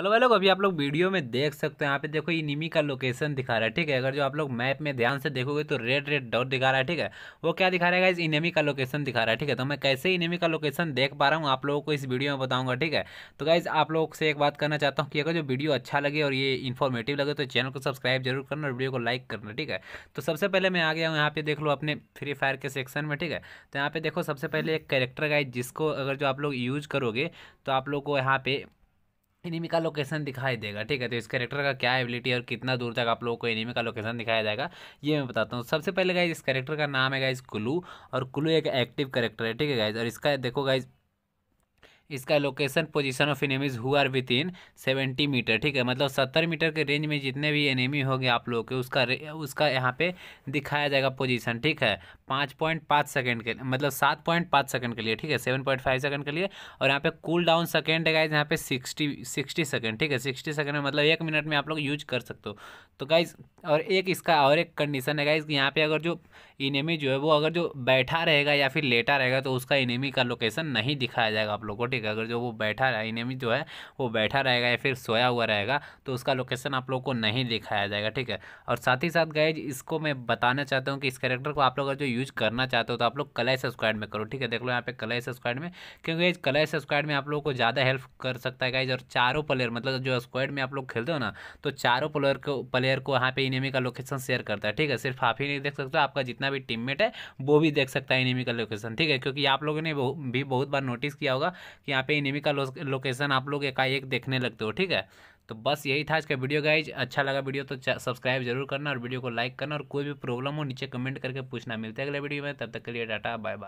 hello भाई लोग अभी आप लोग वीडियो में देख सकते हैं यहाँ पे देखो निमी का लोकेशन दिखा रहा है ठीक है अगर जो आप लोग मैप में ध्यान से देखोगे तो रेड रेड डॉट दिखा रहा है ठीक है वो क्या दिखा रहा है इस इनमी का लोकेशन दिखा रहा है ठीक है तो मैं कैसे इनिमी का लोकेशन देख पा रहा हूँ आप लोगों को इस वीडियो में बताऊँगा ठीक है तो गाइज आप लोग से एक बात करना चाहता हूँ कि अगर जो वीडियो अच्छा लगे और ये इन्फॉर्मेटिव लगे तो चैनल को सब्सक्राइब जरूर करना और वीडियो को लाइक करना ठीक है तो सबसे पहले मैं आ गया हूँ यहाँ पे देख लो अपने फ्री फायर के सेक्शन में ठीक है तो यहाँ पे देखो सबसे पहले एक करेक्टर गाइज जिसको अगर जो आप लोग यूज करोगे तो आप लोग को यहाँ पे एनिमी का लोकेशन दिखाई देगा ठीक है तो इस कैरेक्टर का क्या एबिलिटी और कितना दूर तक आप लोगों को एनिमी का लोकेशन दिखाया जाएगा ये मैं बताता हूँ सबसे पहले गाइज इस कैरेक्टर का नाम है गाइज कुलू और कुलू एक एक्टिव कैरेक्टर है ठीक है गाइज और इसका देखो गाइज इसका location position of enemies who are within seventy metre ठीक है मतलब सत्तर मीटर के रेंज में जितने भी एनिमी होंगे आप लोगों के उसका उसका यहाँ पे दिखाया जाएगा पोजीशन ठीक है पाँच पॉइंट पाँच सेकेंड के मतलब सात पॉइंट पाँच सेकेंड के लिए ठीक है सेवन पॉइंट फाइव सेकेंड के लिए और यहाँ पे कूल डाउन सेकेंड है गाइज यहाँ पे सिक्सटी सिक्सटी सेकेंड ठीक है सिक्सटी सेकेंड में मतलब एक मिनट में आप लोग यूज कर सकते हो तो गाइज और एक इसका और एक कंडीशन है गाइज यहाँ पे अगर जो इनेमी जो है वो अगर जो बैठा रहेगा या फिर लेटा रहेगा तो उसका इनेमी का लोकेशन नहीं दिखाया जाएगा आप लोग को ठीक ठीक है अगर जो वो बैठा रहा इनेमी जो है वो बैठा रहेगा या फिर सोया हुआ रहेगा तो उसका लोकेशन आप लोग को नहीं दिखाया जाएगा ठीक है और साथ ही साथ गए इसको मैं बताना चाहता हूँ कि इस करेक्टर को आप लोग अगर जो यूज करना चाहते हो तो आप लोग कलर सब्सक्राइड में करो ठीक है देख लो यहाँ पे कलर सब्सक्राइड में क्योंकि कलर सब्सक्राइड में आप लोगों को ज़्यादा हेल्प कर सकता है गाइज और चारों प्लेयर मतलब जो स्क्वाड में आप लोग खेलते हो ना तो चारों प्लेयर को प्लेयर को यहाँ पे इनेमी का लोकेशन शेयर करता है ठीक है सिर्फ आप ही नहीं देख सकते आपका जितना भी टीममेट है वो भी देख सकता है इनेमी का लोकेशन ठीक है क्योंकि आप लोगों ने भी बहुत बार नोटिस किया होगा कि यहाँ पे इनिमी का लोकेशन आप लोग एकाएक देखने लगते हो ठीक है तो बस यही था आज का वीडियो गाइज अच्छा लगा वीडियो तो सब्सक्राइब जरूर करना और वीडियो को लाइक करना और कोई भी प्रॉब्लम हो नीचे कमेंट करके पूछना मिलते है अगले वीडियो में तब तक के लिए डाटा बाय बाय